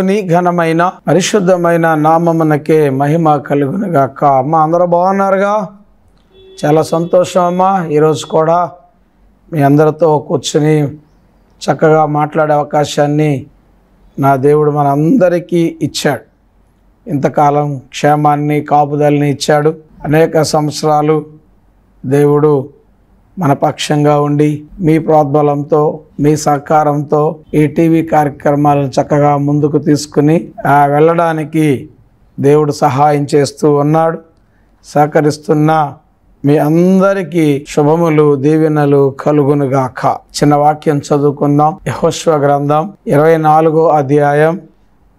దేవుని ఘనమైన పరిశుద్ధమైన నామమునకే మహిమ కలుగునుగాక అమ్మ అందరూ బాగున్నారుగా చాలా సంతోషం అమ్మ ఈరోజు కూడా మీ అందరితో కూర్చుని చక్కగా మాట్లాడే అవకాశాన్ని నా దేవుడు మనందరికీ ఇచ్చాడు ఇంతకాలం క్షేమాన్ని కాపుదలని ఇచ్చాడు అనేక సంవత్సరాలు దేవుడు మన పక్షంగా ఉండి మీ ప్రోద్బలంతో మీ సహకారంతో ఈ టీవీ కార్యక్రమాలను చక్కగా ముందుకు తీసుకుని ఆ వెళ్ళడానికి దేవుడు సహాయం చేస్తూ ఉన్నాడు సహకరిస్తున్న మీ అందరికీ శుభములు దీవెనలు కలుగునుగాక చిన్న వాక్యం చదువుకుందాం యహోశ్వ గ్రంథం ఇరవై నాలుగో అధ్యాయం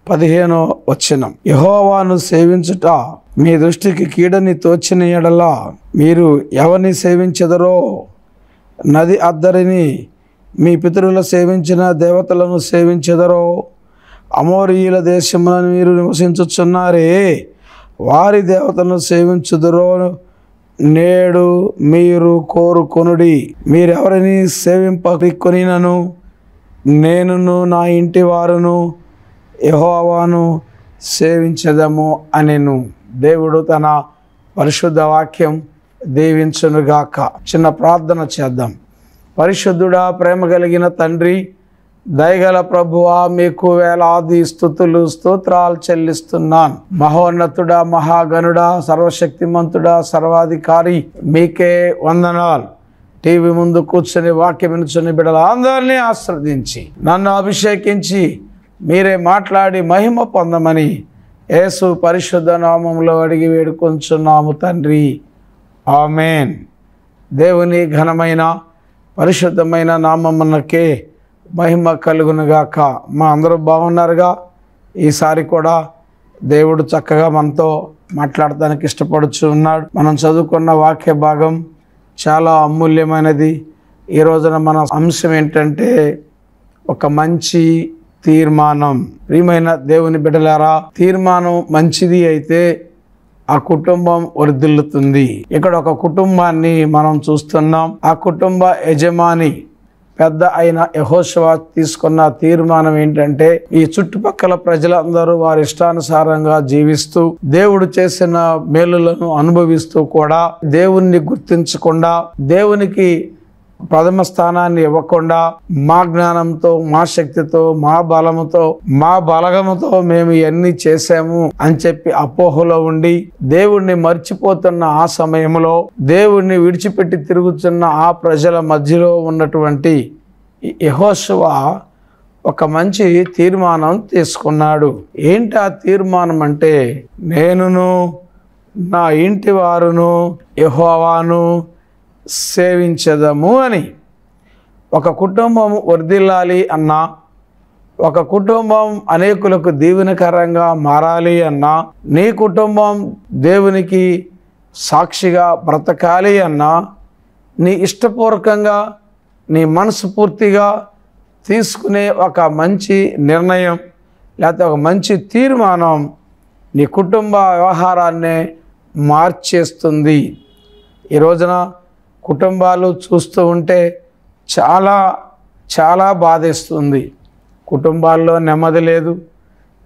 పదిహేనో వచ్చినం యహోవాను సేవించుట మీ దృష్టికి కీడని తోచిన ఎడలా మీరు ఎవరిని సేవించదరో నది అద్దరిని మీ పితరులు సేవించిన దేవతలను సేవించెదరో అమోరియుల దేశములను మీరు నివసించుచున్నారే వారి దేవతలను సేవించుదరో నేడు మీరు కోరుకొనుడి మీరెవరిని సేవింపకొనినను నేనును నా ఇంటి వారును యహోవాను సేవించదము అనెను దేవుడు తన పరిశుద్ధ వాక్యం దీవించునుగాక చిన్న ప్రార్థన చేద్దాం పరిశుద్ధుడా ప్రేమ కలిగిన తండ్రి దయగల ప్రభువా మీకు వేలాది స్థుతులు స్తోత్రాలు చెల్లిస్తున్నాను మహోన్నతుడా మహాగనుడా సర్వశక్తిమంతుడా సర్వాధికారి మీకే వందనాలు టీవీ ముందు కూర్చొని వాక్యం వినుచుని బిడల అందరినీ ఆశ్రదించి నన్ను అభిషేకించి మీరే మాట్లాడి మహిమ పొందమని యేసు పరిశుద్ధ నామంలో అడిగి వేడుకొంచున్నాము తండ్రి ఆమెన్ దేవుని ఘనమైన పరిశుద్ధమైన నామమ్మకే మహిమ కలుగునుగాక మా అందరూ బాగున్నారుగా ఈసారి కూడా దేవుడు చక్కగా మనతో మాట్లాడటానికి ఇష్టపడుచు ఉన్నాడు మనం చదువుకున్న వాక్య భాగం చాలా అమూల్యమైనది ఈ రోజున మన అంశం ఏంటంటే ఒక మంచి తీర్మానం ప్రియమైన దేవుని బిడ్డలారా తీర్మానం మంచిది అయితే ఆ కుటుంబం వరిదిల్లుతుంది ఇక్కడ ఒక కుటుంబాన్ని మనం చూస్తున్నాం ఆ కుటుంబ యజమాని పెద్ద అయిన యహోశవా తీసుకున్న తీర్మానం ఏంటంటే ఈ చుట్టుపక్కల ప్రజలందరూ వారి ఇష్టానుసారంగా జీవిస్తూ దేవుడు చేసిన మేలులను అనుభవిస్తూ కూడా దేవుణ్ణి గుర్తించకుండా దేవునికి ప్రథమ స్థానాన్ని ఇవ్వకుండా మా జ్ఞానంతో మా శక్తితో మా బలముతో మా బలగముతో మేము ఇవన్నీ చేసాము అని చెప్పి అపోహలో ఉండి దేవుణ్ణి మర్చిపోతున్న ఆ సమయంలో దేవుణ్ణి విడిచిపెట్టి తిరుగుతున్న ఆ ప్రజల మధ్యలో ఉన్నటువంటి యహోశివ ఒక మంచి తీర్మానం తీసుకున్నాడు ఏంటి ఆ తీర్మానం అంటే నేనును నా ఇంటి వారును యహోవాను సేవించదము అని ఒక కుటుంబం వర్ధిల్లాలి అన్నా ఒక కుటుంబం అనేకులకు దీవెనకరంగా మారాలి అన్నా నీ కుటుంబం దేవునికి సాక్షిగా బ్రతకాలి అన్నా నీ ఇష్టపూర్వకంగా నీ మనస్ఫూర్తిగా తీసుకునే ఒక మంచి నిర్ణయం లేకపోతే ఒక మంచి తీర్మానం నీ కుటుంబ వ్యవహారాన్నే మార్చేస్తుంది ఈ రోజున కుటుంబాలు చూస్తూ ఉంటే చాలా చాలా బాధిస్తుంది కుటుంబాల్లో నెమ్మది లేదు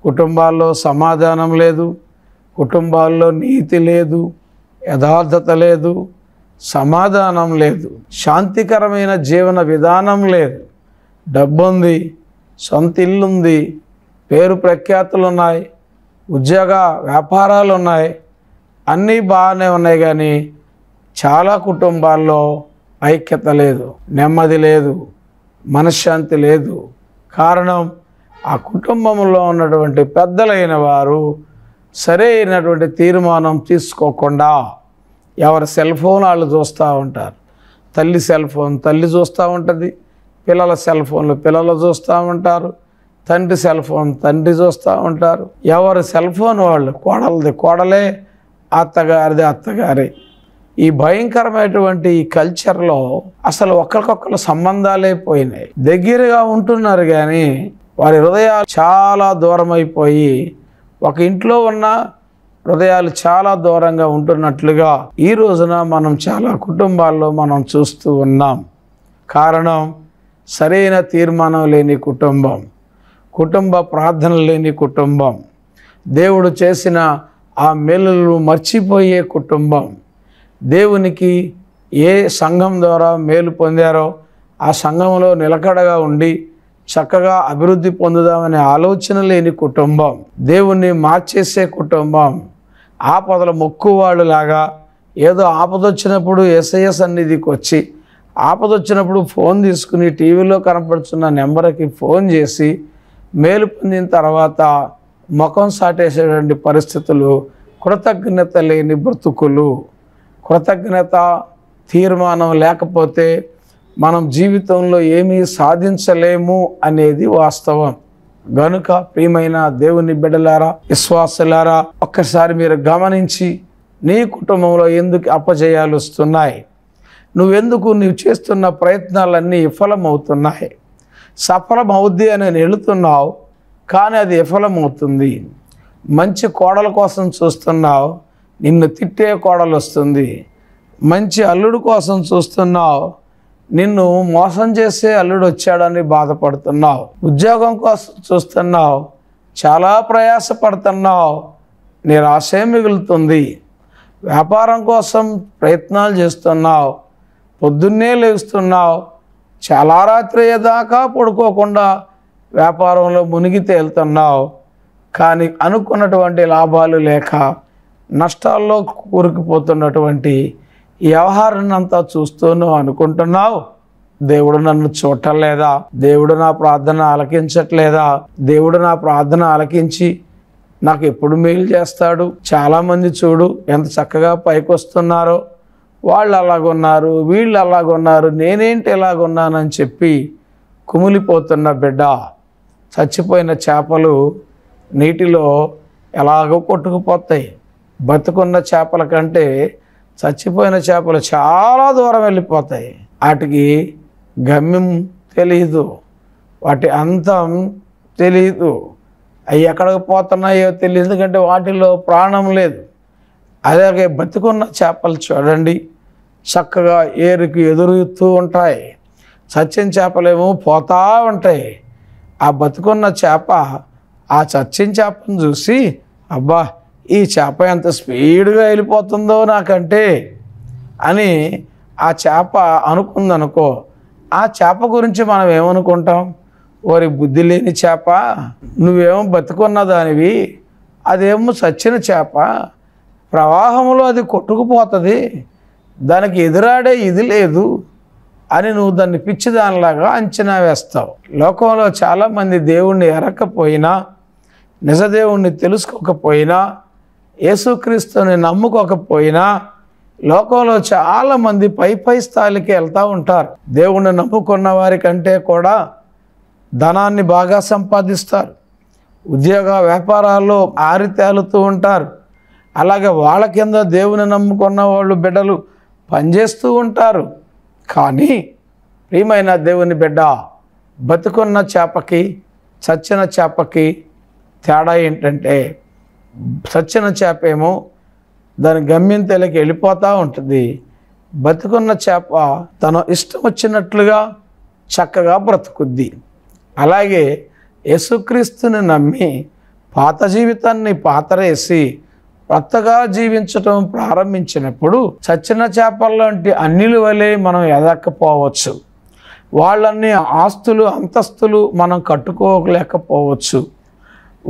కుటుంబాల్లో సమాధానం లేదు కుటుంబాల్లో నీతి లేదు యథార్థత లేదు సమాధానం లేదు శాంతికరమైన జీవన విధానం లేదు డబ్బుంది సొంత ఇల్లుంది పేరు ప్రఖ్యాతులు ఉన్నాయి ఉద్యోగ వ్యాపారాలు ఉన్నాయి అన్నీ బాగానే ఉన్నాయి కానీ చాలా కుటుంబాల్లో ఐక్యత లేదు నెమ్మది లేదు మనశ్శాంతి లేదు కారణం ఆ కుటుంబంలో ఉన్నటువంటి పెద్దలైన వారు సరైనటువంటి తీర్మానం తీసుకోకుండా ఎవరి సెల్ ఫోన్ వాళ్ళు చూస్తూ ఉంటారు తల్లి సెల్ ఫోన్ తల్లి చూస్తూ ఉంటుంది పిల్లల సెల్ ఫోన్లు పిల్లలు చూస్తూ ఉంటారు తండ్రి సెల్ ఫోన్ తండ్రి చూస్తూ ఉంటారు ఎవరు సెల్ ఫోన్ వాళ్ళు కోడలది కోడలే అత్తగారిది అత్తగారి ఈ భయంకరమైనటువంటి ఈ కల్చర్లో అసలు ఒకరికొకరు సంబంధాలే పోయినాయి దగ్గరగా ఉంటున్నారు కానీ వారి హృదయాలు చాలా దూరం అయిపోయి ఒక ఇంట్లో ఉన్న హృదయాలు చాలా దూరంగా ఉంటున్నట్లుగా ఈ రోజున మనం చాలా కుటుంబాల్లో మనం చూస్తూ ఉన్నాం కారణం సరైన తీర్మానం లేని కుటుంబం కుటుంబ ప్రార్థన లేని కుటుంబం దేవుడు చేసిన ఆ మేలులు మర్చిపోయే కుటుంబం దేవునికి ఏ సంఘం ద్వారా మేలు పొందారో ఆ సంఘంలో నిలకడగా ఉండి చక్కగా అభివృద్ధి పొందుదామనే ఆలోచన లేని కుటుంబం దేవుణ్ణి మార్చేసే కుటుంబం ఆపదల లాగా ఏదో ఆపదొచ్చినప్పుడు ఎస్ఐఎ సన్నిధికి వచ్చి ఆపదొచ్చినప్పుడు ఫోన్ తీసుకుని టీవీలో కనపడుతున్న నెంబర్కి ఫోన్ చేసి మేలు పొందిన తర్వాత ముఖం సాటేసేటువంటి పరిస్థితులు కృతజ్ఞత లేని బ్రతుకులు కృతజ్ఞత తీర్మానం లేకపోతే మనం జీవితంలో ఏమీ సాధించలేము అనేది వాస్తవం గనుక ప్రియమైన దేవుని బిడ్డలారా విశ్వాసులారా ఒక్కసారి మీరు గమనించి నీ కుటుంబంలో ఎందుకు అపజయాలు వస్తున్నాయి నువ్వెందుకు నువ్వు చేస్తున్న ప్రయత్నాలన్నీ విఫలమవుతున్నాయి సఫలం అవుద్ది అని వెళుతున్నావు కానీ అది విఫలమవుతుంది మంచి కోడల కోసం చూస్తున్నావు నిన్ను తిట్టే కోడలు వస్తుంది మంచి అల్లుడు కోసం చూస్తున్నావు నిన్ను మోసం చేసే అల్లుడు వచ్చాడని బాధపడుతున్నావు ఉద్యోగం కోసం చూస్తున్నావు చాలా ప్రయాసపడుతున్నావు నిరాశే మిగులుతుంది వ్యాపారం కోసం ప్రయత్నాలు చేస్తున్నావు పొద్దున్నే లేస్తున్నావు చాలా రాత్రి దాకా పడుకోకుండా వ్యాపారంలో మునిగి తేలుతున్నావు కానీ అనుకున్నటువంటి లాభాలు లేక నష్టాల్లో కూరుకుపోతున్నటువంటి వ్యవహారాన్నంతా చూస్తూను అనుకుంటున్నావు దేవుడు నన్ను చూడటలేదా దేవుడు నా ప్రార్థన ఆలకించట్లేదా దేవుడు నా ప్రార్థన ఆలకించి నాకు ఎప్పుడు మేలు చేస్తాడు చాలామంది చూడు ఎంత చక్కగా పైకి వస్తున్నారో వాళ్ళు అలాగొన్నారు వీళ్ళు అలాగొన్నారు నేనేంటి ఎలాగొన్నానని చెప్పి కుమిలిపోతున్న బిడ్డ చచ్చిపోయిన చేపలు నీటిలో ఎలాగో కొట్టుకుపోతాయి బతుకున్న చేపల కంటే చచ్చిపోయిన చేపలు చాలా దూరం వెళ్ళిపోతాయి వాటికి గమ్యం తెలియదు వాటి అంతం తెలియదు అవి ఎక్కడికి పోతున్నాయో తెలియదు ఎందుకంటే వాటిలో ప్రాణం లేదు అలాగే బతుకున్న చేపలు చూడండి చక్కగా ఏరుకి ఎదురుతూ ఉంటాయి చచ్చిన చేపలేమో పోతా ఉంటాయి ఆ బతుకున్న చేప ఆ చచ్చిన చేపను చూసి అబ్బా ఈ చేప ఎంత స్పీడ్గా వెళ్ళిపోతుందో నాకంటే అని ఆ చేప అనుకుందనుకో ఆ చేప గురించి మనం ఏమనుకుంటాం వారి బుద్ధి లేని చేప నువ్వేమో బతుకున్న దానివి అదేమో సచ్చిన చేప ప్రవాహంలో అది కొట్టుకుపోతుంది దానికి ఎదురాడే ఇది లేదు అని నువ్వు దాన్ని పిచ్చి దానిలాగా అంచనా వేస్తావు లోకంలో చాలామంది దేవుణ్ణి ఎరక్కపోయినా నిజదేవుణ్ణి తెలుసుకోకపోయినా యేసుక్రీస్తుని నమ్ముకోకపోయినా లోకంలో చాలామంది పై పై స్థాయికి వెళ్తూ ఉంటారు దేవుణ్ణి నమ్ముకున్న వారికంటే కూడా ధనాన్ని బాగా సంపాదిస్తారు ఉద్యోగ వ్యాపారాల్లో ఆరితేలుతూ ఉంటారు అలాగే వాళ్ళ కింద దేవుని నమ్ముకున్న వాళ్ళు బిడ్డలు పనిచేస్తూ ఉంటారు కానీ ప్రియమైన దేవుని బిడ్డ బతుకున్న చేపకి చచ్చిన చేపకి తేడా ఏంటంటే సచ్చిన చేపేమో దాని గమ్యం తెలకి వెళ్ళిపోతూ ఉంటుంది బతుకున్న చేప తన ఇష్టం వచ్చినట్లుగా చక్కగా బ్రతుకుద్ది అలాగే యేసుక్రీస్తుని నమ్మి పాత జీవితాన్ని పాతరేసి కొత్తగా జీవించటం ప్రారంభించినప్పుడు చచ్చిన చేపల్లాంటి అన్నిలు వలె మనం ఎదక్కపోవచ్చు వాళ్ళన్ని ఆస్తులు అంతస్తులు మనం కట్టుకోలేకపోవచ్చు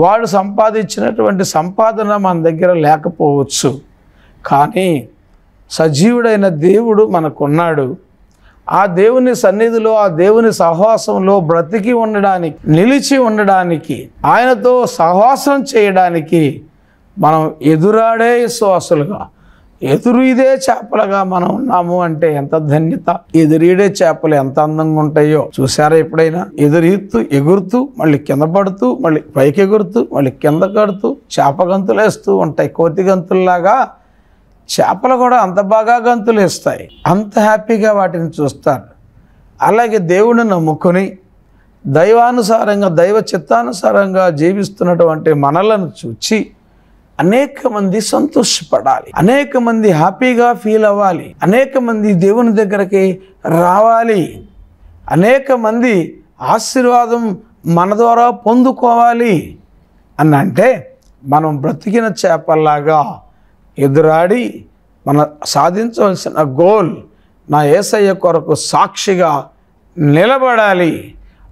వాడు సంపాదించినటువంటి సంపాదన మన దగ్గర లేకపోవచ్చు కానీ సజీవుడైన దేవుడు మనకున్నాడు ఆ దేవుని సన్నిధిలో ఆ దేవుని సహవాసంలో బ్రతికి ఉండడానికి నిలిచి ఉండడానికి ఆయనతో సహవాసం చేయడానికి మనం ఎదురాడే విశ్వాసులుగా ఎదురు ఇదే చేపలుగా మనం ఉన్నాము అంటే ఎంత ధన్యత ఎదురీడే చేపలు ఎంత అందంగా ఉంటాయో చూసారా ఎప్పుడైనా ఎదురీతూ ఎగురుతూ మళ్ళీ కింద పడుతూ మళ్ళీ పైకి ఎగురుతూ మళ్ళీ కింద కడుతూ చేప గంతులు వేస్తూ ఉంటాయి కోతి గంతుల్లాగా చేపలు కూడా అంత బాగా గంతులు వేస్తాయి అంత హ్యాపీగా వాటిని చూస్తారు అలాగే దేవుడిని నమ్ముకొని దైవానుసారంగా దైవ చిత్తానుసారంగా జీవిస్తున్నటువంటి మనలను చూచి అనేక మంది సంతోషపడాలి అనేక మంది హ్యాపీగా ఫీల్ అవ్వాలి అనేక మంది దేవుని దగ్గరకి రావాలి అనేక మంది ఆశీర్వాదం మన ద్వారా పొందుకోవాలి అని అంటే మనం బ్రతికిన చేపల్లాగా ఎదురాడి మన సాధించవలసిన గోల్ నా ఏసయ్య కొరకు సాక్షిగా నిలబడాలి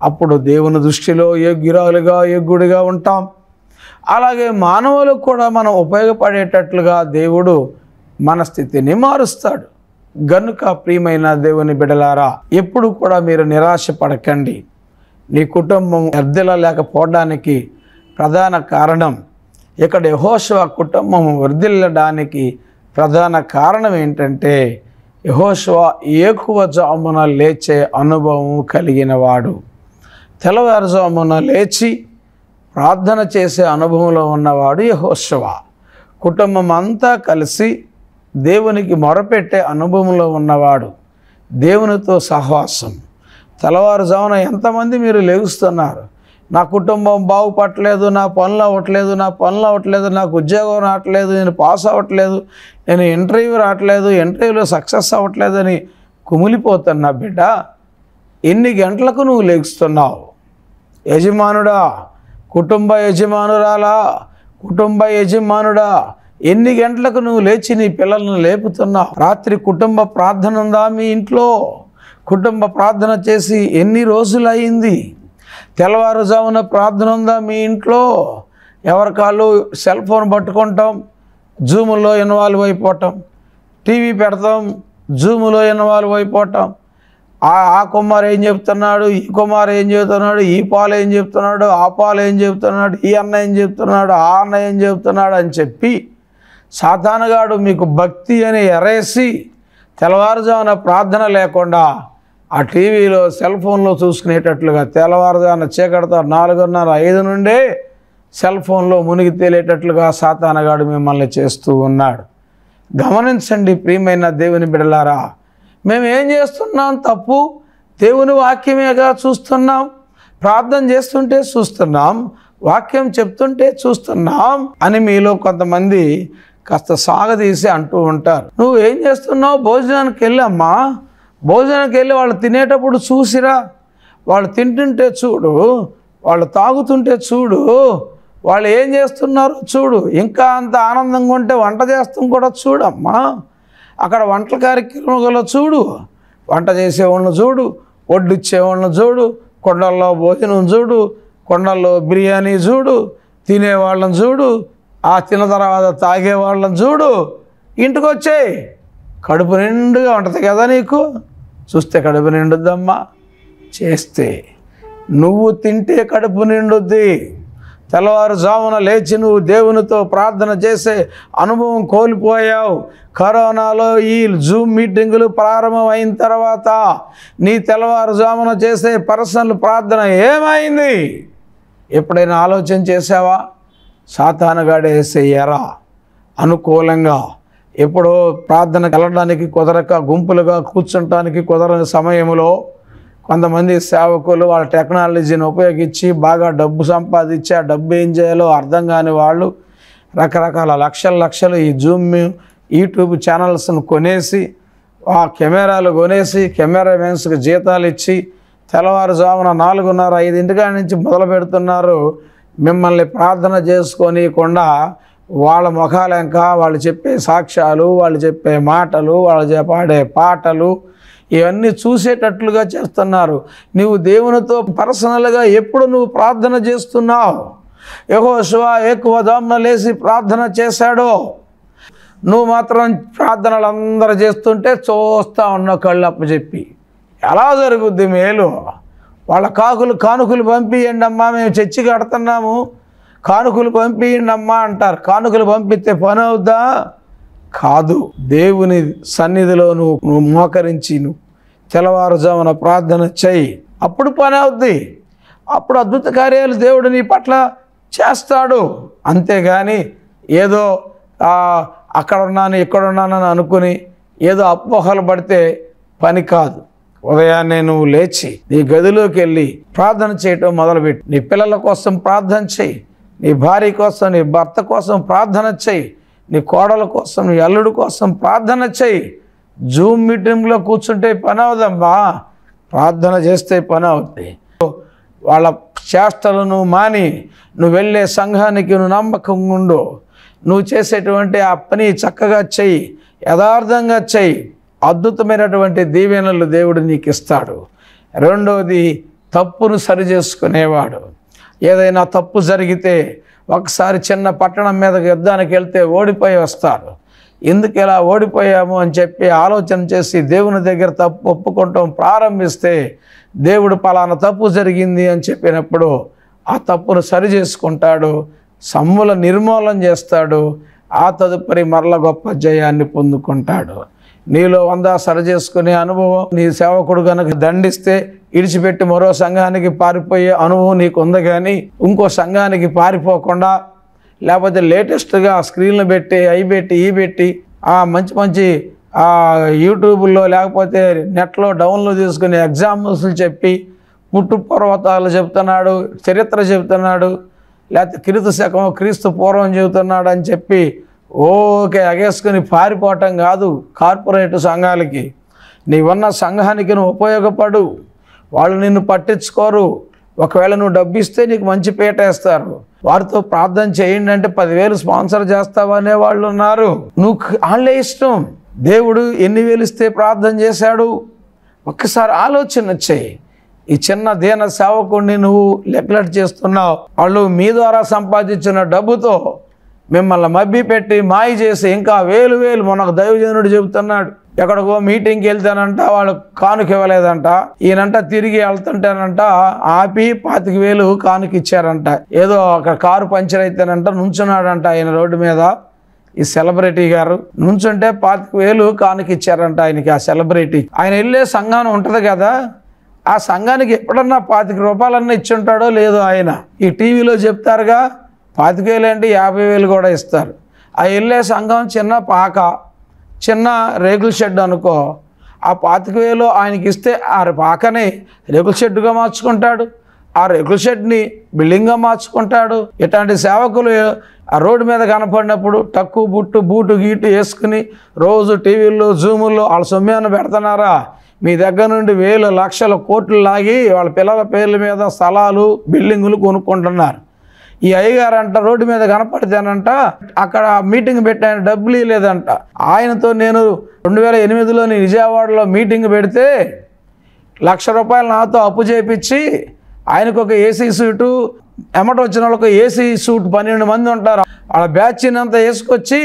అప్పుడు దేవుని దృష్టిలో యోగ్యురాలుగా యోగ్యుడిగా ఉంటాం అలాగే మానవులకు కూడా మనం ఉపయోగపడేటట్లుగా దేవుడు మన స్థితిని మారుస్తాడు గనుక ప్రియమైన దేవుని బిడలారా ఎప్పుడు కూడా మీరు నిరాశ పడకండి నీ కుటుంబం వృద్ధిలో లేకపోవడానికి ప్రధాన కారణం ఇక్కడ యహోశవ కుటుంబం వృద్ధిల్లడానికి ప్రధాన కారణం ఏంటంటే యహోశవ ఎక్కువ జామున లేచే అనుభవం కలిగినవాడు తెల్లవారుజామున లేచి ప్రార్థన చేసే అనుభవంలో ఉన్నవాడు యహోశవ కుటుంబం అంతా కలిసి దేవునికి మొరపెట్టే అనుభవంలో ఉన్నవాడు దేవునితో సహవాసం తెల్లవారుజామున ఎంతమంది మీరు లేగుస్తున్నారు నా కుటుంబం బాగుపడలేదు నా పనులు అవ్వట్లేదు నా పనులు అవ్వట్లేదు నాకు ఉద్యోగం రావట్లేదు నేను పాస్ అవ్వట్లేదు నేను ఇంటర్వ్యూ రావట్లేదు ఇంటర్వ్యూలో సక్సెస్ అవ్వట్లేదని కుమిలిపోతున్నా బిడ్డ ఎన్ని గంటలకు నువ్వు లేగుస్తున్నావు యజమానుడా కుటుంబ యజమానురాలా కుటుంబ యజమానుడా ఎన్ని గంటలకు నువ్వు లేచి నీ పిల్లలను లేపుతున్నావు రాత్రి కుటుంబ ప్రార్థన ఉందా మీ ఇంట్లో కుటుంబ ప్రార్థన చేసి ఎన్ని రోజులు అయింది తెల్లవారుజామున ప్రార్థన ఉందా మీ ఇంట్లో ఎవరి కాళ్ళు సెల్ ఫోన్ పట్టుకుంటాం జూములో ఇన్వాల్వ్ అయిపోవటం టీవీ పెడతాం జూములో ఇన్వాల్వ్ అయిపోవటం ఆ కుమారు ఏం చెప్తున్నాడు ఈ కుమారు ఏం చెబుతున్నాడు ఈ పాలు ఏం చెప్తున్నాడు ఆ పాలు ఏం చెప్తున్నాడు ఈ అన్న ఏం చెప్తున్నాడు ఆ అన్న ఏం చెప్తున్నాడు అని చెప్పి సాతానుగాడు మీకు భక్తి అని ఎరేసి తెల్లవారుజామున ప్రార్థన లేకుండా ఆ టీవీలో సెల్ ఫోన్లో చూసుకునేటట్లుగా తెల్లవారుజామున చీకటితో నాలుగున్నర ఐదు నుండే సెల్ ఫోన్లో మునిగి తేలేటట్లుగా సాతానగాడు మిమ్మల్ని చేస్తూ ఉన్నాడు గమనించండి ప్రియమైన దేవుని బిడలారా మేము ఏం చేస్తున్నాం తప్పు దేవుని వాక్యమేగా చూస్తున్నాం ప్రార్థన చేస్తుంటే చూస్తున్నాం వాక్యం చెప్తుంటే చూస్తున్నాం అని మీలో కొంతమంది కాస్త సాగదీసి అంటూ ఉంటారు నువ్వు ఏం చేస్తున్నావు భోజనానికి వెళ్ళమ్మా భోజనానికి వెళ్ళి వాళ్ళు తినేటప్పుడు చూసిరా వాళ్ళు తింటుంటే చూడు వాళ్ళు తాగుతుంటే చూడు వాళ్ళు ఏం చేస్తున్నారో చూడు ఇంకా అంత ఆనందంగా ఉంటే వంట చేస్తాం కూడా చూడమ్మా అక్కడ వంటల కార్యక్రమంలో చూడు వంట చేసేవాళ్ళని చూడు ఒడ్డు ఇచ్చేవాళ్ళని చూడు కొండల్లో భోజనం చూడు కొండల్లో బిర్యానీ చూడు తినేవాళ్ళని చూడు ఆ తిన్న తర్వాత తాగేవాళ్ళని చూడు ఇంటికి వచ్చే కడుపు నిండుగా ఉంటుంది కదా నీకు చూస్తే కడుపు నిండుద్దమ్మా చేస్తే నువ్వు తింటే కడుపు నిండుద్ది తెల్లవారుజామున లేచి నువ్వు దేవునితో ప్రార్థన చేసే అనుభవం కోల్పోయావు కరోనాలో ఈ జూమ్ మీటింగులు ప్రారంభమైన తర్వాత నీ తెల్లవారుజామున చేసే పర్సనల్ ప్రార్థన ఏమైంది ఎప్పుడైనా ఆలోచన చేసావా సాతానగాడేసే ఎరా అనుకూలంగా ఎప్పుడో ప్రార్థన కలడానికి కుదరక గుంపులుగా కూర్చుంటానికి కుదరని సమయంలో కొంతమంది సేవకులు వాళ్ళ టెక్నాలజీని ఉపయోగించి బాగా డబ్బు సంపాదించి ఆ డబ్బు ఏం చేయాలో అర్థం కాని వాళ్ళు రకరకాల లక్షల లక్షలు ఈ జూమ్ యూట్యూబ్ ఛానల్స్ను కొనేసి ఆ కెమెరాలు కొనేసి కెమెరామెన్స్కి జీతాలు ఇచ్చి తెల్లవారుజామున నాలుగున్నర ఐదింటికాడ నుంచి మొదలు పెడుతున్నారు మిమ్మల్ని ప్రార్థన చేసుకోనియకుండా వాళ్ళ ముఖాలు ఇంకా వాళ్ళు చెప్పే సాక్ష్యాలు వాళ్ళు చెప్పే మాటలు వాళ్ళు పాడే పాటలు ఇవన్నీ చూసేటట్లుగా చేస్తున్నారు నువ్వు దేవునితో పర్సనల్గా ఎప్పుడు నువ్వు ప్రార్థన చేస్తున్నావు శివ ఎక్కువ దమ్న లేచి ప్రార్థన చేశాడో నువ్వు మాత్రం ప్రార్థనలు అందరూ చేస్తుంటే చూస్తా ఉన్నావు కళ్ళు చెప్పి ఎలా జరుగుద్ది మేలు వాళ్ళ కాకులు కానుకలు పంపియండి అమ్మా మేము చర్చి కడుతున్నాము కానుకలు పంపియండి అమ్మా అంటారు కానుకలు పంపిస్తే పని అవుద్దా కాదు దేవుని సన్నిధిలో నువ్వు మోకరించి నువ్వు తెల్లవారుజామున ప్రార్థన చేయి అప్పుడు పని అవుద్ది అప్పుడు అద్భుత కార్యాలు దేవుడు నీ పట్ల చేస్తాడు అంతేగాని ఏదో అక్కడ ఉన్నాను ఇక్కడ ఉన్నానని అనుకుని ఏదో అపోహలు పడితే పని కాదు ఉదయాన్నే నువ్వు లేచి నీ గదిలోకి వెళ్ళి ప్రార్థన చేయటం మొదలుపెట్టి నీ పిల్లల కోసం ప్రార్థన చేయి నీ భార్య కోసం నీ భర్త కోసం ప్రార్థన చేయి నీ కోడల కోసం నీ అల్లుడు కోసం ప్రార్థన చేయి జూమ్ మీటింగ్లో కూర్చుంటే పని అవదమ్మా ప్రార్థన చేస్తే పని అవుతుంది వాళ్ళ చేష్టలను మాని నువ్వు వెళ్ళే సంఘానికి నువ్వు నమ్మకంగా ఉండు నువ్వు చేసేటువంటి ఆ పని చక్కగా చెయ్యి యథార్థంగా చెయ్యి అద్భుతమైనటువంటి దీవెనలు దేవుడు నీకు ఇస్తాడు రెండవది తప్పును సరిచేసుకునేవాడు ఏదైనా తప్పు జరిగితే ఒకసారి చిన్న పట్టణం మీద యుద్ధానికి వెళ్తే ఓడిపోయి వస్తారు ఎందుకు ఇలా ఓడిపోయాము అని చెప్పి ఆలోచన చేసి దేవుని దగ్గర తప్పు ఒప్పుకుంటాం ప్రారంభిస్తే దేవుడు పలానా తప్పు జరిగింది అని చెప్పినప్పుడు ఆ తప్పును సరి చేసుకుంటాడు సమ్ముల నిర్మూలన చేస్తాడు ఆ తదుపరి మరల గొప్ప జయాన్ని పొందుకుంటాడు నీలో వంద సరిచేసుకునే అనుభవం నీ సేవకుడు కనుక దండిస్తే ఇడిచిపెట్టి మరో సంఘానికి పారిపోయే అనుభవం నీకు ఉంది కానీ ఇంకో సంఘానికి పారిపోకుండా లేకపోతే లేటెస్ట్గా స్క్రీన్లు పెట్టి అవి పెట్టి ఈ పెట్టి ఆ మంచి మంచి ఆ యూట్యూబ్లో లేకపోతే నెట్లో డౌన్లో తీసుకునే ఎగ్జాంపుల్స్ చెప్పి పుట్టు పర్వతాలు చెప్తున్నాడు చరిత్ర చెబుతున్నాడు లేకపోతే క్రీస్తు శకం క్రీస్తు పూర్వం చెబుతున్నాడు అని చెప్పి ఓకే అగేసుకుని పారిపోవటం కాదు కార్పొరేట్ సంఘాలకి నీవున్న సంఘానికి నువ్వు ఉపయోగపడు వాళ్ళు నిన్ను పట్టించుకోరు ఒకవేళ నువ్వు డబ్బు ఇస్తే నీకు మంచి పీట వేస్తారు వారితో ప్రార్థన చేయండి అంటే పదివేలు స్పాన్సర్ చేస్తావు అనే వాళ్ళు ఉన్నారు నువ్వు ఆన్లే ఇష్టం దేవుడు ఎన్ని వేలు ఇస్తే ప్రార్థన చేశాడు ఒక్కసారి ఆలోచన వచ్చాయి ఈ చిన్న దేన సేవకుడిని నువ్వు నెగ్లెక్ట్ చేస్తున్నావు వాళ్ళు మీ ద్వారా సంపాదించిన డబ్బుతో మిమ్మల్ని మబ్బి పెట్టి మాయ చేసి ఇంకా వేలు వేలు మనకు దైవజనుడు చెబుతున్నాడు ఎక్కడికో మీటింగ్కి వెళ్తానంట వాళ్ళు కానుక ఇవ్వలేదంట ఈయనంట తిరిగి వెళ్తుంటేనంట ఆపి పాతిక వేలు కానుక ఇచ్చారంట ఏదో అక్కడ కారు పంచర్ అయితేనంట నుంచున్నాడంట ఆయన రోడ్డు మీద ఈ సెలబ్రిటీ గారు నుంచుంటే పాతిక వేలు కానుక ఇచ్చారంట ఆయనకి ఆ సెలబ్రిటీ ఆయన వెళ్ళే సంఘాన్ని ఉంటుంది కదా ఆ సంఘానికి ఎప్పుడన్నా పాతిక రూపాయలన్నా ఇచ్చుంటాడో లేదో ఆయన ఈ టీవీలో చెప్తారుగా పాతికేలు అంటే యాభై వేలు కూడా ఇస్తారు ఆ వెళ్ళే సంఘం చిన్న పాక చిన్న రేకుల షెడ్ అనుకో ఆ పాతిక వేలు ఆయనకి ఇస్తే ఆ పాకని రేకుల షెడ్డుగా మార్చుకుంటాడు ఆ రేకుల షెడ్ని బిల్డింగ్గా మార్చుకుంటాడు ఇట్లాంటి సేవకులు ఆ రోడ్డు మీద కనపడినప్పుడు టక్కు బుట్టు బూటు గీటు వేసుకుని రోజు టీవీల్లో జూముల్లో వాళ్ళ సొమ్మను పెడుతున్నారా మీ దగ్గర నుండి వేల లక్షల కోట్లు లాగి వాళ్ళ పిల్లల పేర్ల మీద స్థలాలు బిల్డింగులు కొనుక్కుంటున్నారు ఈ అయ్యగారు అంట రోడ్డు మీద కనపడితేనంట అక్కడ మీటింగ్ పెట్టాను డబ్బులు ఇవ్వలేదంట ఆయనతో నేను రెండు వేల ఎనిమిదిలోని విజయవాడలో మీటింగ్ పెడితే లక్ష రూపాయలు నాతో అప్పు చేపించి ఆయనకు ఒక ఏసీ సూటు ఎమట వచ్చిన వాళ్ళకు ఏసీ సూట్ పన్నెండు మంది ఉంటారు వాళ్ళ బ్యాచ్ని అంతా వేసుకొచ్చి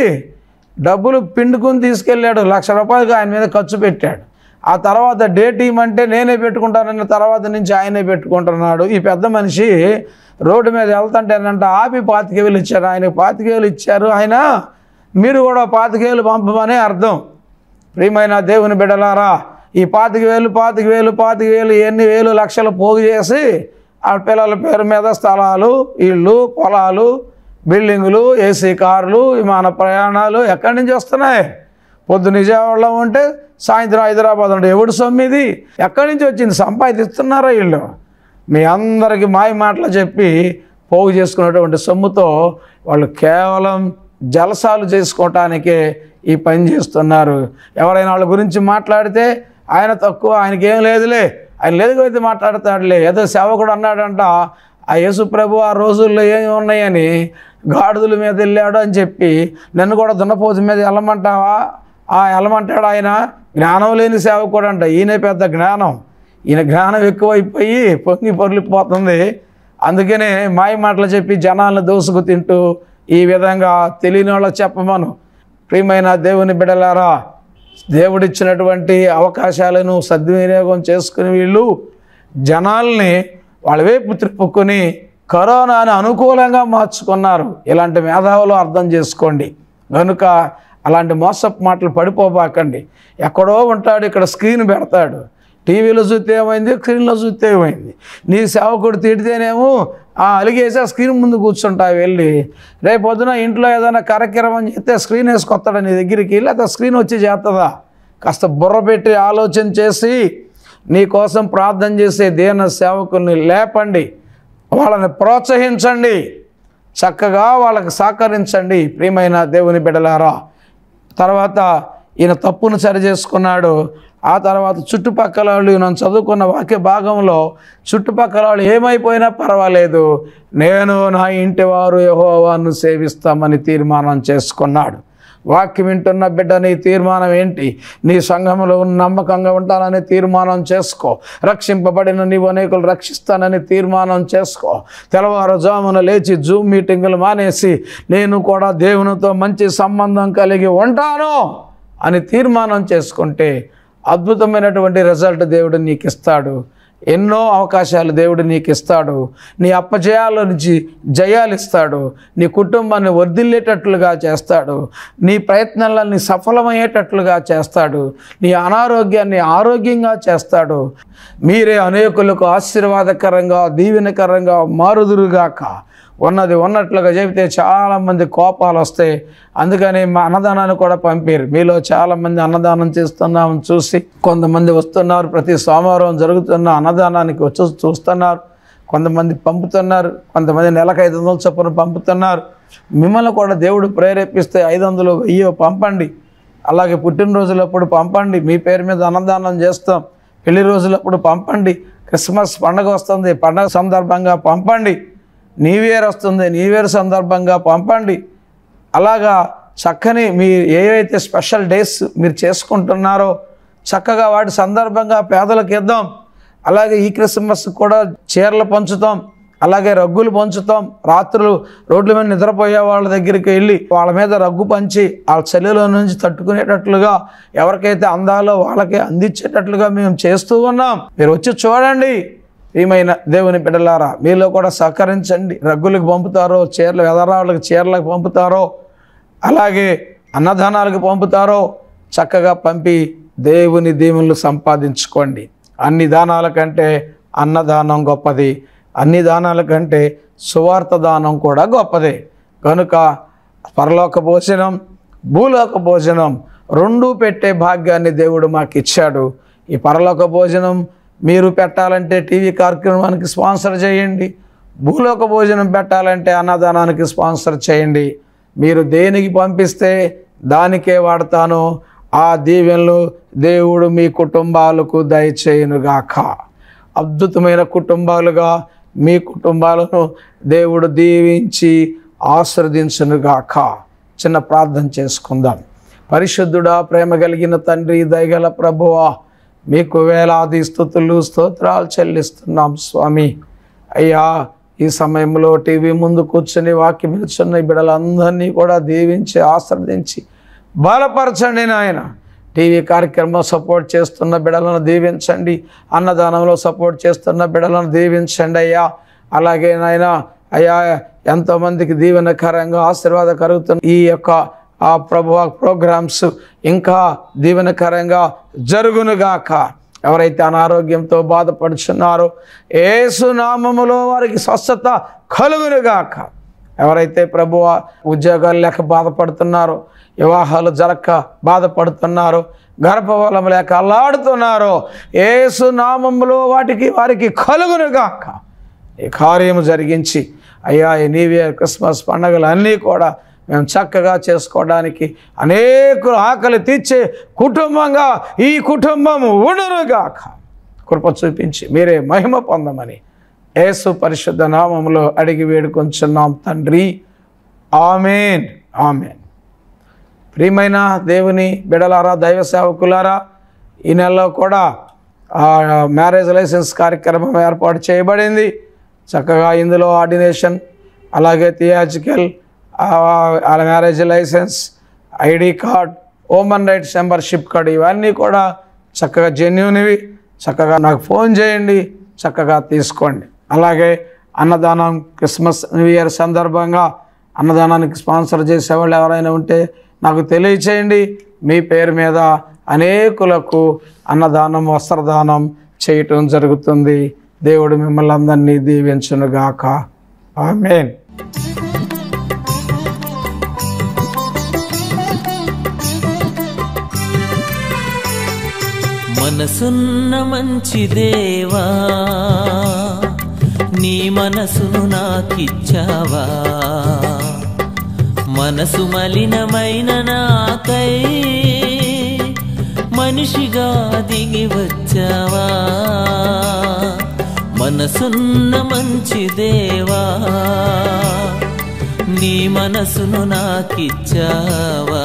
డబ్బులు పిండుకుని తీసుకెళ్ళాడు లక్ష రూపాయలకు ఆయన మీద ఖర్చు పెట్టాడు ఆ తర్వాత డే టీం అంటే నేనే పెట్టుకుంటానన్న తర్వాత నుంచి ఆయనే పెట్టుకుంటున్నాడు ఈ పెద్ద మనిషి రోడ్డు మీద వెళ్తుంటేనంట ఆపి పాతికేలు ఇచ్చారు ఆయనకు పాతికేలు ఇచ్చారు ఆయన మీరు కూడా పాతికేలు పంపమనే అర్థం ప్రియమైన దేవుని బిడ్డలారా ఈ పాతిక వేలు పాతిక వేలు పాతిక వేలు ఎన్ని వేలు లక్షలు పోగు చేసి ఆ పిల్లల పేరు మీద స్థలాలు ఇళ్ళు పొలాలు బిల్డింగులు ఏసీ కార్లు విమాన ప్రయాణాలు ఎక్కడి నుంచి వస్తున్నాయి పొద్దు నిజామాబాద్లో ఉంటే సాయంత్రం హైదరాబాద్ ఉంటే ఎవడు సొమ్మిది ఎక్కడి నుంచి వచ్చింది సంపాదిస్తున్నారా వీళ్ళు మీ అందరికీ మాయ మాటలు చెప్పి పోగు చేసుకునేటువంటి సొమ్ముతో వాళ్ళు కేవలం జలసాలు చేసుకోవటానికే ఈ పని చేస్తున్నారు ఎవరైనా వాళ్ళ గురించి మాట్లాడితే ఆయన తక్కువ ఆయనకి ఏం లేదులే ఆయన లేదుకైతే మాట్లాడతాడులే ఏదో సేవకుడు అన్నాడంట ఆ యేసు ప్రభు ఆ రోజుల్లో ఏమి ఉన్నాయని గాడిదల మీద వెళ్ళాడు అని చెప్పి నన్ను కూడా దున్నపోతు మీద వెళ్ళమంటావా ఆ ఎలమంటాడు ఆయన జ్ఞానం లేని సేవకుడు అంట ఈయన పెద్ద జ్ఞానం ఈయన జ్ఞానం ఎక్కువైపోయి పొంగి పొరిలిపోతుంది అందుకనే మాయ మాటలు చెప్పి జనాలను దోసుకు తింటూ ఈ విధంగా తెలియని వాళ్ళు చెప్పమను ప్రియమైన దేవుని బిడలారా దేవుడిచ్చినటువంటి అవకాశాలను సద్వినియోగం చేసుకుని వీళ్ళు జనాల్ని వాళ్ళ వైపు త్రిప్పుకొని కరోనాను అనుకూలంగా మార్చుకున్నారు ఇలాంటి మేధావులు అర్థం చేసుకోండి కనుక అలాంటి మోసపు మాటలు పడిపోబాకండి ఎక్కడో ఉంటాడు ఇక్కడ స్క్రీన్ పెడతాడు టీవీలో చూస్తే ఏమైంది స్క్రీన్లో చూస్తే ఏమైంది నీ సేవకుడు తిడితేనేమో అలిగేసి ఆ స్క్రీన్ ముందు కూర్చుంటా వెళ్ళి రేపొద్దున ఇంట్లో ఏదైనా కార్యక్రమం చేస్తే స్క్రీన్ వేసుకొస్తాడు నీ దగ్గరికి లేకపోతే స్క్రీన్ వచ్చి చేస్తుందా కాస్త బుర్ర పెట్టి ఆలోచన చేసి నీ కోసం ప్రార్థన చేసే దేన సేవకుని లేపండి వాళ్ళని ప్రోత్సహించండి చక్కగా వాళ్ళకి సహకరించండి ప్రియమైన దేవుని బిడలారా తర్వాత ఈయన తప్పును సరి చేసుకున్నాడు ఆ తర్వాత చుట్టుపక్కల వాళ్ళు ఈయన చదువుకున్న వాక్య భాగంలో చుట్టుపక్కల వాళ్ళు ఏమైపోయినా పర్వాలేదు నేను నా ఇంటి వారు యహోవాను సేవిస్తామని తీర్మానం చేసుకున్నాడు వాక్యం వింటున్న బిడ్డ నీ తీర్మానం ఏంటి నీ సంఘంలో నమ్మకంగా ఉంటానని తీర్మానం చేసుకో రక్షింపబడిన నీవు అనేకులు రక్షిస్తానని తీర్మానం చేసుకో తెల్లవారుజామున లేచి జూమ్ మీటింగులు మానేసి నేను కూడా దేవునితో మంచి సంబంధం కలిగి ఉంటాను అని తీర్మానం చేసుకుంటే అద్భుతమైనటువంటి రిజల్ట్ దేవుడు నీకు ఇస్తాడు ఎన్నో అవకాశాలు దేవుడు నీకు ఇస్తాడు నీ అప్పజయాల నుంచి జయాలు ఇస్తాడు నీ కుటుంబాన్ని వర్దిల్లేటట్లుగా చేస్తాడు నీ ప్రయత్నాలన్నీ సఫలమయ్యేటట్లుగా చేస్తాడు నీ అనారోగ్యాన్ని ఆరోగ్యంగా చేస్తాడు మీరే అనేకులకు ఆశీర్వాదకరంగా దీవెనకరంగా మారుదురుగాక ఉన్నది ఉన్నట్లుగా చెబితే చాలామంది కోపాలు వస్తాయి అందుకని మా అన్నదానాన్ని కూడా పంపారు మీలో చాలామంది అన్నదానం చేస్తున్నామని చూసి కొంతమంది వస్తున్నారు ప్రతి సోమవారం జరుగుతున్న అన్నదానానికి వచ్చి చూస్తున్నారు కొంతమంది పంపుతున్నారు కొంతమంది నెలకు ఐదు వందల చొప్పున పంపుతున్నారు మిమ్మల్ని కూడా దేవుడు ప్రేరేపిస్తే ఐదు వందలు వెయ్యో పంపండి అలాగే పుట్టినరోజులప్పుడు పంపండి మీ పేరు మీద అన్నదానం చేస్తాం పెళ్లి రోజులప్పుడు పంపండి క్రిస్మస్ పండగ వస్తుంది పండగ సందర్భంగా పంపండి న్యూ ఇయర్ వస్తుంది న్యూ ఇయర్ సందర్భంగా పంపండి అలాగా చక్కని మీ ఏవైతే స్పెషల్ డేస్ మీరు చేసుకుంటున్నారో చక్కగా వాటి సందర్భంగా పేదలకు ఇద్దాం అలాగే ఈ క్రిస్మస్ కూడా చీరలు పంచుతాం అలాగే రగ్గులు పంచుతాం రాత్రులు రోడ్ల మీద నిద్రపోయే వాళ్ళ దగ్గరికి వెళ్ళి వాళ్ళ మీద రగ్గు పంచి వాళ్ళ చెల్లెల నుంచి తట్టుకునేటట్లుగా ఎవరికైతే అందాలో వాళ్ళకి అందించేటట్లుగా మేము చేస్తూ ఉన్నాం మీరు వచ్చి చూడండి ప్రియమైన దేవుని బిడ్డలారా మీలో కూడా సహకరించండి రగ్గులకు పంపుతారో చీరలు వెదరాళ్ళకి చీరలకు పంపుతారో అలాగే అన్నదానాలకు పంపుతారో చక్కగా పంపి దేవుని దీవులు సంపాదించుకోండి అన్ని దానాల కంటే అన్నదానం గొప్పది అన్ని దానాల కంటే సువార్త దానం కూడా గొప్పదే కనుక పరలోక భోజనం భూలోక భోజనం రెండూ పెట్టే భాగ్యాన్ని దేవుడు మాకు ఇచ్చాడు ఈ పరలోక భోజనం మీరు పెట్టాలంటే టీవీ కార్యక్రమానికి స్పాన్సర్ చేయండి భూలోక భోజనం పెట్టాలంటే అన్నదానానికి స్పాన్సర్ చేయండి మీరు దేనికి పంపిస్తే దానికే వాడతాను ఆ దీవెనలు దేవుడు మీ కుటుంబాలకు దయచేయునుగాక అద్భుతమైన కుటుంబాలుగా మీ కుటుంబాలను దేవుడు దీవించి ఆశ్రదించునుగాక చిన్న ప్రార్థన చేసుకుందాం పరిశుద్ధుడా ప్రేమ కలిగిన తండ్రి దయగల ప్రభువా మీకు వేలాది స్థుతులు స్తోత్రాలు చెల్లిస్తున్నాం స్వామి అయ్యా ఈ సమయంలో టీవీ ముందు కూర్చొని వాకి పిలుచున్న బిడ్డలందరినీ కూడా దీవించి ఆశ్రదించి బలపరచండి నాయన టీవీ కార్యక్రమం సపోర్ట్ చేస్తున్న బిడలను దీవించండి అన్నదానంలో సపోర్ట్ చేస్తున్న బిడలను దీవించండి అయ్యా అలాగే నాయన అయ్యా ఎంతోమందికి దీవెనకరంగా ఆశీర్వాద కలుగుతున్న ఈ యొక్క ఆ ప్రభు ప్రోగ్రామ్స్ ఇంకా దీవెనకరంగా జరుగునుగాక ఎవరైతే అనారోగ్యంతో బాధపడుచున్నారో ఏసునామములో వారికి స్వస్థత కలుగునుగాక ఎవరైతే ప్రభు ఉద్యోగాలు లేక బాధపడుతున్నారో వివాహాలు జరక్క బాధపడుతున్నారో గర్భవలం లేక అల్లాడుతున్నారో ఏసునామములో వాటికి వారికి కలుగునుగాక ఈ కార్యము జరిగించి అయ్యా నీవే క్రిస్మస్ పండుగలు అన్నీ కూడా మేము చక్కగా చేసుకోవడానికి అనేకులు ఆకలి తీర్చే కుటుంబంగా ఈ కుటుంబం ఉండనుగాక కృప చూపించి మీరే మహిమ పొందమని యేసు పరిశుద్ధ నామంలో అడిగి వేడుకొంచున్నాం తండ్రి ఆమెన్ ఆమెన్ ప్రియమైన దేవుని బిడలారా దైవ సేవకులారా ఈ నెలలో కూడా మ్యారేజ్ లైసెన్స్ కార్యక్రమం ఏర్పాటు చేయబడింది చక్కగా ఇందులో ఆర్డినేషన్ అలాగే థియాజికల్ వాళ్ళ marriage licence ID card woman rights membership card ఇవన్నీ కూడా చక్కగా జెన్యున్వి చక్కగా నాకు ఫోన్ చేయండి చక్కగా తీసుకోండి అలాగే అన్నదానం క్రిస్మస్ న్యూ ఇయర్ సందర్భంగా అన్నదానానికి స్పాన్సర్ చేసేవాళ్ళు ఎవరైనా ఉంటే నాకు తెలియచేయండి మీ పేరు మీద అనేకులకు అన్నదానం వస్త్రదానం చేయటం జరుగుతుంది దేవుడు మిమ్మల్ని అందరినీ దీవించునుగాక ఆమెన్ మనసున్న మంచి దేవా నీ మనసును నాకిచ్చావా మనసు మలినమైన నాకై మనిషిగా దిగి వచ్చావా మనసున్న మంచి దేవా నీ మనసును నాకిచ్చావా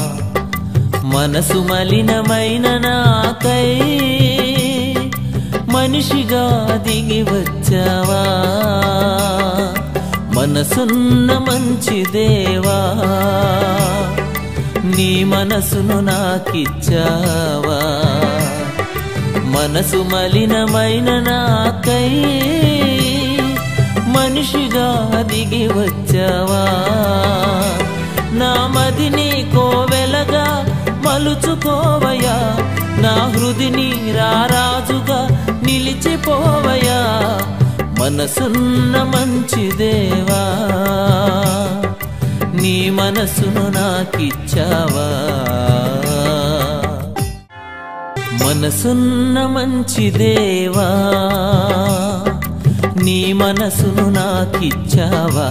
మనసు మలినమైన నాకై మనిషిగా దిగి వచ్చావా మనసున్న మంచి దేవా నీ మనసును నాకిచ్చావా మనసు మలినమైన నాకై మనిషిగా దిగి వచ్చావా నా మది నీ కోవెలగా మలుచుకోవయా నా హృదిని రారాజుగా నిలిచిపోవయా మనసున్న మంచి దేవా నీ మనసును నాకిచ్చావా మనసున్న మంచి దేవా నీ మనసును నాకిచ్చావా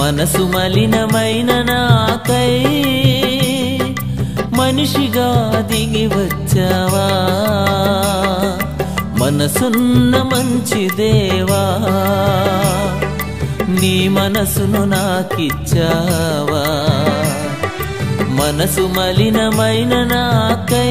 మనసు మలినమైన నాకై మనిషిగా దిగి వచ్చావా మనసున్న మంచి దేవా నీ మనసును నాకిచ్చావా మనసు మలినమైన నాకై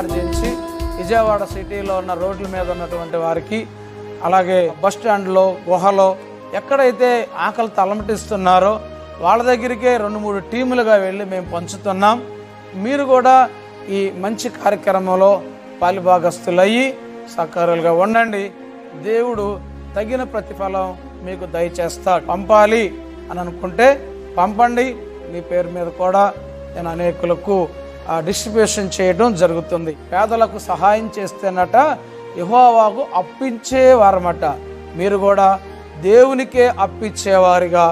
పునర్జీవించి విజయవాడ సిటీలో ఉన్న రోడ్ల మీద ఉన్నటువంటి వారికి అలాగే బస్ స్టాండ్లో గుహలో ఎక్కడైతే ఆకలి తలమటిస్తున్నారో వాళ్ళ దగ్గరికే రెండు మూడు టీములుగా వెళ్ళి మేము పంచుతున్నాం మీరు కూడా ఈ మంచి కార్యక్రమంలో పాలిభాగస్తులయ్యి సకారులుగా ఉండండి దేవుడు తగిన ప్రతిఫలం మీకు దయచేస్తాడు పంపాలి అని అనుకుంటే పంపండి మీ పేరు మీద కూడా నేను అనేకులకు డిస్ట్రిబ్యూషన్ చేయడం జరుగుతుంది పేదలకు సహాయం చేస్తేనట యహోవాకు అప్పించేవారమట మీరు కూడా దేవునికే అప్పించేవారిగా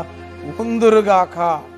ఉందురుగాక